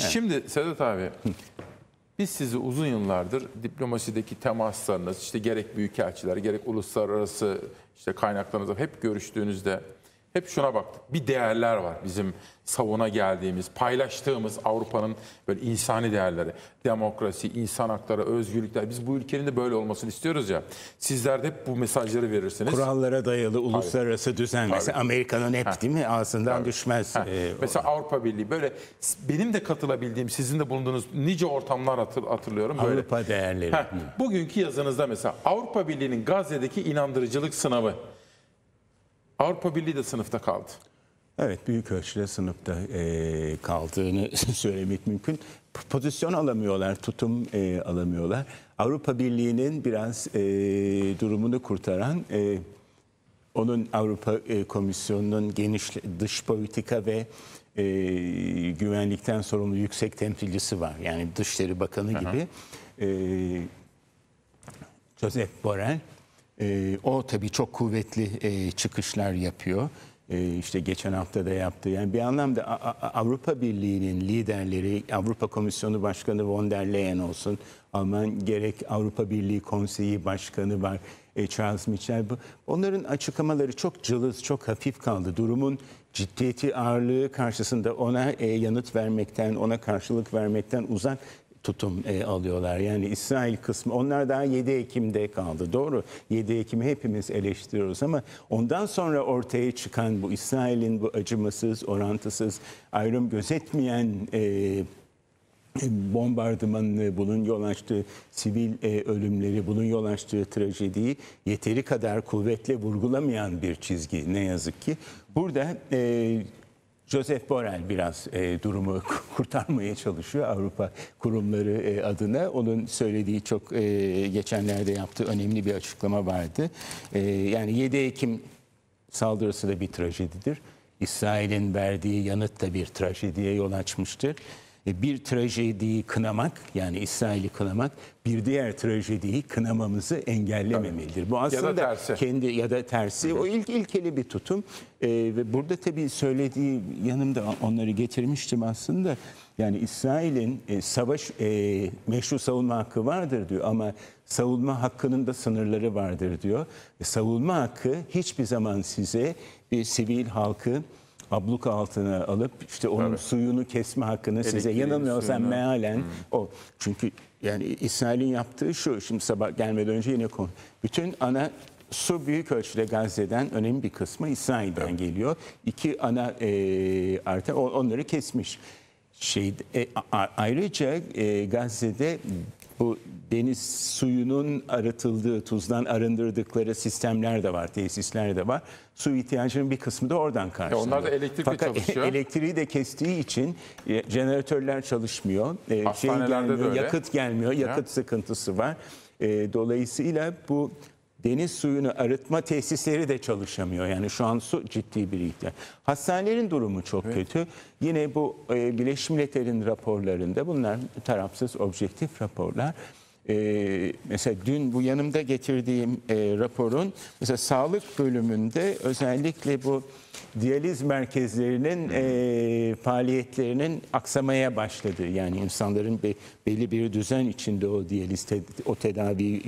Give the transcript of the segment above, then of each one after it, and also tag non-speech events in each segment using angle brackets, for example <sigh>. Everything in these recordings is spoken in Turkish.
Şimdi Sedat abi biz sizi uzun yıllardır diplomasideki temaslarınız, işte gerek büyükelçiler, gerek uluslararası işte kaynaklarınızla hep görüştüğünüzde hep şuna baktık. Bir değerler var bizim savuna geldiğimiz, paylaştığımız Avrupa'nın böyle insani değerleri. Demokrasi, insan hakları, özgürlükler. Biz bu ülkenin de böyle olmasını istiyoruz ya. Sizler de hep bu mesajları verirsiniz. Kurallara dayalı uluslararası Tabii. düzen. Tabii. Mesela Amerika'nın hep değil mi? Ağzından Tabii. düşmez. Heh. Ee, mesela Avrupa Birliği böyle benim de katılabildiğim, sizin de bulunduğunuz nice ortamlar hatır, hatırlıyorum. Böyle. Avrupa değerleri. Heh. Bugünkü yazınızda mesela Avrupa Birliği'nin Gazze'deki inandırıcılık sınavı Avrupa Birliği de sınıfta kaldı. Evet büyük ölçüde sınıfta e, kaldığını <laughs> söylemek mümkün. Pozisyon alamıyorlar, tutum e, alamıyorlar. Avrupa Birliği'nin biraz e, durumunu kurtaran, e, onun Avrupa e, Komisyonu'nun geniş dış politika ve e, güvenlikten sorumlu yüksek temsilcisi var. Yani Dışişleri Bakanı gibi. E, Josep Borrell ee, o tabii çok kuvvetli e, çıkışlar yapıyor. E, işte geçen hafta da yaptı. Yani bir anlamda Avrupa Birliği'nin liderleri, Avrupa Komisyonu Başkanı von der Leyen olsun, Alman gerek Avrupa Birliği Konseyi Başkanı var, e, Charles Michel. Onların açıklamaları çok cılız, çok hafif kaldı. Durumun ciddiyeti, ağırlığı karşısında ona e, yanıt vermekten, ona karşılık vermekten uzak tutum e, alıyorlar. Yani İsrail kısmı onlar daha 7 Ekim'de kaldı. Doğru 7 Ekim'i hepimiz eleştiriyoruz ama ondan sonra ortaya çıkan bu İsrail'in bu acımasız, orantısız, ayrım gözetmeyen e, bombardımanını, bunun yol açtığı sivil e, ölümleri, bunun yol açtığı trajediyi yeteri kadar kuvvetle vurgulamayan bir çizgi ne yazık ki. Burada e, Joseph Borrell biraz e, durumu <laughs> kurtarmaya çalışıyor Avrupa kurumları e, adına. Onun söylediği çok e, geçenlerde yaptığı önemli bir açıklama vardı. E, yani 7 Ekim saldırısı da bir trajedidir. İsrail'in verdiği yanıt da bir trajediye yol açmıştır. E, bir trajediyi kınamak yani İsrail'i kınamak bir diğer trajediyi kınamamızı engellememelidir. Bu aslında ya da tersi. kendi ya da tersi o ilk ilkeli bir tutum ee, ve burada tabii söylediği yanımda onları getirmiştim aslında. Yani İsrail'in e, savaş e, meşru savunma hakkı vardır diyor ama savunma hakkının da sınırları vardır diyor. E, savunma hakkı hiçbir zaman size bir sivil halkı Abluk altına alıp işte onun Tabii. suyunu kesme hakkını Elektriğin size yanılmıyorsam suyunu. mealen hmm. o. Çünkü yani İsrail'in yaptığı şu şimdi sabah gelmeden önce yine konu. Bütün ana su büyük ölçüde Gazze'den önemli bir kısmı İsrail'den evet. geliyor. İki ana e, arter onları kesmiş. Şey, e, a, ayrıca e, Gazze'de bu deniz suyunun arıtıldığı, tuzdan arındırdıkları sistemler de var, tesisler de var. Su ihtiyacının bir kısmı da oradan karşılanıyor. Onlar da elektrikle Fakat e, çalışıyor. elektriği de kestiği için e, jeneratörler çalışmıyor. E, şey gelmiyor, yakıt gelmiyor, yakıt ya. sıkıntısı var. E, dolayısıyla bu deniz suyunu arıtma tesisleri de çalışamıyor. Yani şu an su ciddi bir ihtiyaç. Hastanelerin durumu çok evet. kötü. Yine bu e, Birleşmiş Milletler'in raporlarında bunlar tarafsız objektif raporlar. Ee, mesela dün bu yanımda getirdiğim e, raporun mesela sağlık bölümünde özellikle bu diyaliz merkezlerinin e, faaliyetlerinin aksamaya başladı. Yani insanların be, belli bir düzen içinde o diyaliz o tedavi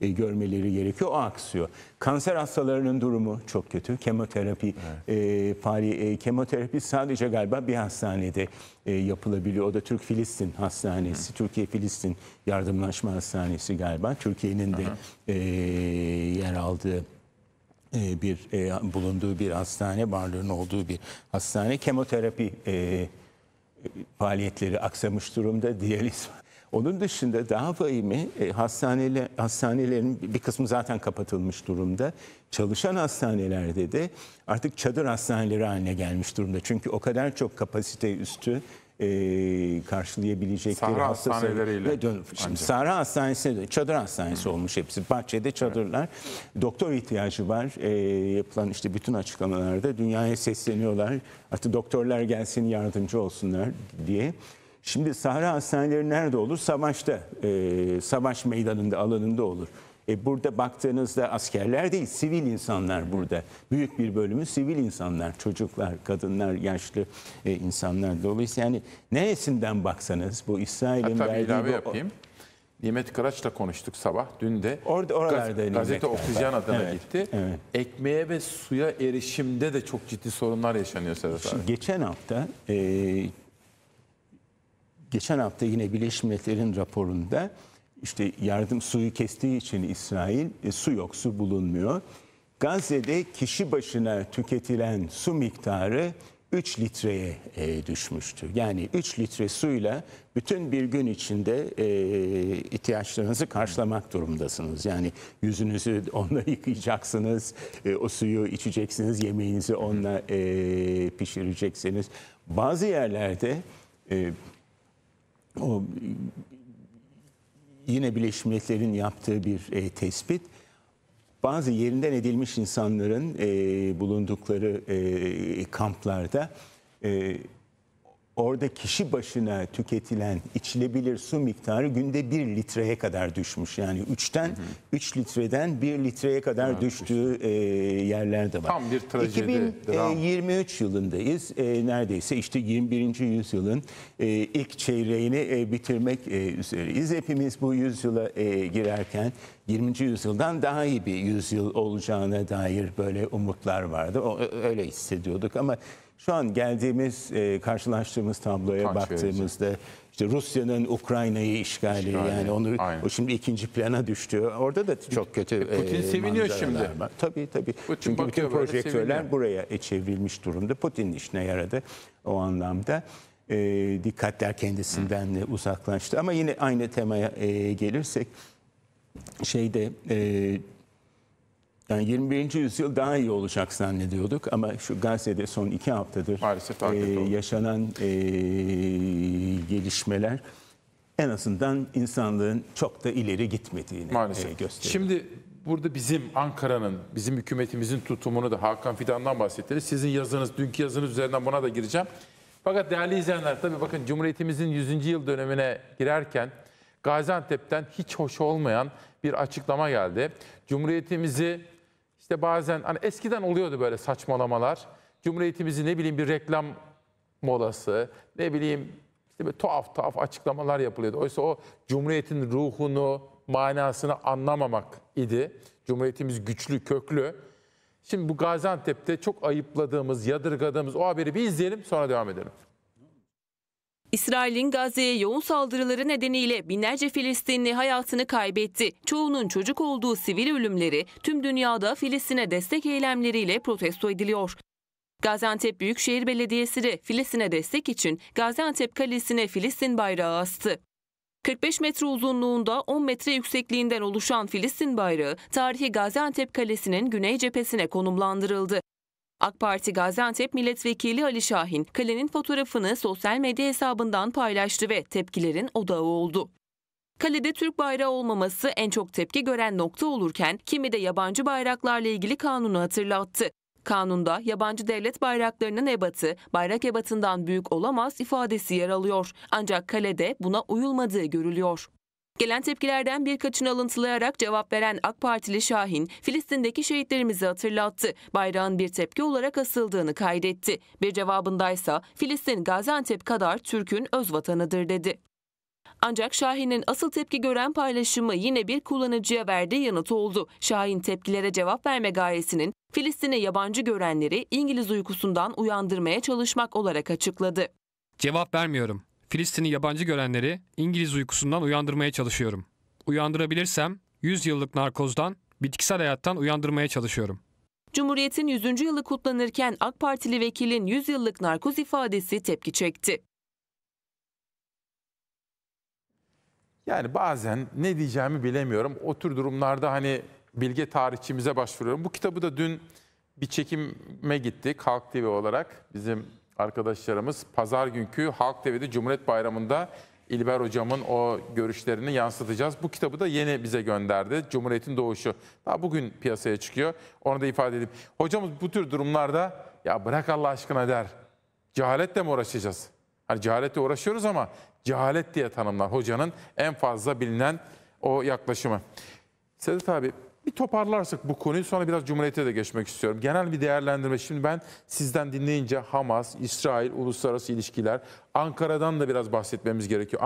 e, görmeleri gerekiyor. O aksıyor. Kanser hastalarının durumu çok kötü. Kemoterapi evet. e, fali, e, kemoterapi sadece galiba bir hastanede e, yapılabiliyor. O da Türk-Filistin Hastanesi, Türkiye-Filistin Yardımlaşma Hastanesi galiba. Türkiye'nin de e, yer aldığı e, bir e, bulunduğu bir hastane, varlığın olduğu bir hastane. Kemoterapi e, faaliyetleri aksamış durumda. Diyaliz onun dışında daha vahimi e, hastaneli, hastanelerin bir kısmı zaten kapatılmış durumda. Çalışan hastanelerde de artık çadır hastaneleri haline gelmiş durumda. Çünkü o kadar çok kapasite üstü e, karşılayabilecekleri Sahra hasta hastaneleriyle. Dön, şimdi Sahra hastanesi, çadır hastanesi Hı. olmuş hepsi. Bahçede çadırlar. Evet. Doktor ihtiyacı var. E, yapılan işte bütün açıklamalarda dünyaya sesleniyorlar. artık doktorlar gelsin yardımcı olsunlar diye. Şimdi Sahra hastaneleri nerede olur? Savaşta, e, savaş meydanında, alanında olur. E, burada baktığınızda askerler değil, sivil insanlar burada. Büyük bir bölümü sivil insanlar, çocuklar, kadınlar, yaşlı e, insanlar. Dolayısıyla yani neresinden baksanız bu İsrail'in Hatta verdiği... ilave bu, yapayım. Nimet Kıraç'la konuştuk sabah. Dün de Orada, oralarda gaz, gazete Oksijen adına evet, gitti. Evet. Ekmeğe ve suya erişimde de çok ciddi sorunlar yaşanıyor Sedat abi. Geçen hafta e, geçen hafta yine Birleşmiş Milletler'in raporunda işte yardım suyu kestiği için İsrail e, su yok, su bulunmuyor. Gazze'de kişi başına tüketilen su miktarı 3 litreye e, düşmüştü. Yani 3 litre suyla bütün bir gün içinde e, ihtiyaçlarınızı karşılamak durumdasınız. Yani yüzünüzü <laughs> onunla yıkayacaksınız, e, o suyu içeceksiniz, yemeğinizi onunla e, pişireceksiniz. Bazı yerlerde e, o e, yine Birleşmiş Milletler'in yaptığı bir e, tespit. Bazı yerinden edilmiş insanların e, bulundukları e, kamplarda e, orada kişi başına tüketilen içilebilir su miktarı günde 1 litreye kadar düşmüş. Yani 3'ten 3 litreden 1 litreye kadar evet, düştüğü işte. yerler de var. Tam bir trajedi. 2023 e, yılındayız. E, neredeyse işte 21. yüzyılın e, ilk çeyreğini bitirmek e, üzereyiz. Hepimiz bu yüzyıla girerken 20. yüzyıldan daha iyi bir yüzyıl olacağına dair böyle umutlar vardı. öyle hissediyorduk ama şu an geldiğimiz, e, karşılaştığımız tabloya Kaç baktığımızda verici. işte Rusya'nın Ukrayna'yı işgali, işgali yani onu aynen. o şimdi ikinci plana düştü. Orada da çok kötü Putin e, seviniyor şimdi. Var. Tabii tabii. Putin Çünkü bütün projektörler buraya e, çevrilmiş durumda. Putin'in işine yaradı o anlamda. E, dikkatler kendisinden Hı. uzaklaştı ama yine aynı temaya e, gelirsek şeyde e, yani 21. yüzyıl daha iyi olacak zannediyorduk ama şu Gazze'de son iki haftadır Maalesef e, yaşanan e, gelişmeler en azından insanlığın çok da ileri gitmediğini Maalesef. E, gösteriyor. Şimdi burada bizim Ankara'nın, bizim hükümetimizin tutumunu da Hakan Fidan'dan bahsettiniz. Sizin yazınız, dünkü yazınız üzerinden buna da gireceğim. Fakat değerli izleyenler tabii bakın Cumhuriyetimizin 100. yıl dönemine girerken Gaziantep'ten hiç hoş olmayan bir açıklama geldi. Cumhuriyetimizi işte bazen hani eskiden oluyordu böyle saçmalamalar. Cumhuriyetimizi ne bileyim bir reklam molası, ne bileyim işte bir tuhaf tuhaf açıklamalar yapılıyordu. Oysa o cumhuriyetin ruhunu, manasını anlamamak idi. Cumhuriyetimiz güçlü, köklü. Şimdi bu Gaziantep'te çok ayıpladığımız, yadırgadığımız o haberi bir izleyelim sonra devam edelim. İsrail'in Gazze'ye yoğun saldırıları nedeniyle binlerce Filistinli hayatını kaybetti. Çoğunun çocuk olduğu sivil ölümleri tüm dünyada Filistin'e destek eylemleriyle protesto ediliyor. Gaziantep Büyükşehir Belediyesi de Filistin'e destek için Gaziantep Kalesi'ne Filistin bayrağı astı. 45 metre uzunluğunda 10 metre yüksekliğinden oluşan Filistin bayrağı tarihi Gaziantep Kalesi'nin güney cephesine konumlandırıldı. AK Parti Gaziantep Milletvekili Ali Şahin, kalenin fotoğrafını sosyal medya hesabından paylaştı ve tepkilerin odağı oldu. Kalede Türk bayrağı olmaması en çok tepki gören nokta olurken kimi de yabancı bayraklarla ilgili kanunu hatırlattı. Kanunda yabancı devlet bayraklarının ebatı bayrak ebatından büyük olamaz ifadesi yer alıyor. Ancak kalede buna uyulmadığı görülüyor. Gelen tepkilerden birkaçını alıntılayarak cevap veren AK Partili Şahin, Filistin'deki şehitlerimizi hatırlattı. Bayrağın bir tepki olarak asıldığını kaydetti. Bir cevabındaysa Filistin Gaziantep kadar Türk'ün öz vatanıdır dedi. Ancak Şahin'in asıl tepki gören paylaşımı yine bir kullanıcıya verdiği yanıt oldu. Şahin tepkilere cevap verme gayesinin Filistin'e yabancı görenleri İngiliz uykusundan uyandırmaya çalışmak olarak açıkladı. Cevap vermiyorum. Filistin'i yabancı görenleri İngiliz uykusundan uyandırmaya çalışıyorum. Uyandırabilirsem 100 yıllık narkozdan, bitkisel hayattan uyandırmaya çalışıyorum. Cumhuriyet'in 100. yılı kutlanırken AK Partili vekilin 100 yıllık narkoz ifadesi tepki çekti. Yani bazen ne diyeceğimi bilemiyorum. O tür durumlarda hani bilge tarihçimize başvuruyorum. Bu kitabı da dün bir çekime gittik, Halk TV olarak. Bizim arkadaşlarımız pazar günkü Halk TV'de Cumhuriyet Bayramı'nda İlber Hocam'ın o görüşlerini yansıtacağız. Bu kitabı da yeni bize gönderdi. Cumhuriyet'in doğuşu. Daha bugün piyasaya çıkıyor. Onu da ifade edeyim. Hocamız bu tür durumlarda ya bırak Allah aşkına der. Cehaletle mi uğraşacağız? Hani cehaletle uğraşıyoruz ama cehalet diye tanımlar hocanın en fazla bilinen o yaklaşımı. Sedat abi bir toparlarsak bu konuyu sonra biraz Cumhuriyet'e de geçmek istiyorum. Genel bir değerlendirme. Şimdi ben sizden dinleyince Hamas, İsrail, uluslararası ilişkiler, Ankara'dan da biraz bahsetmemiz gerekiyor.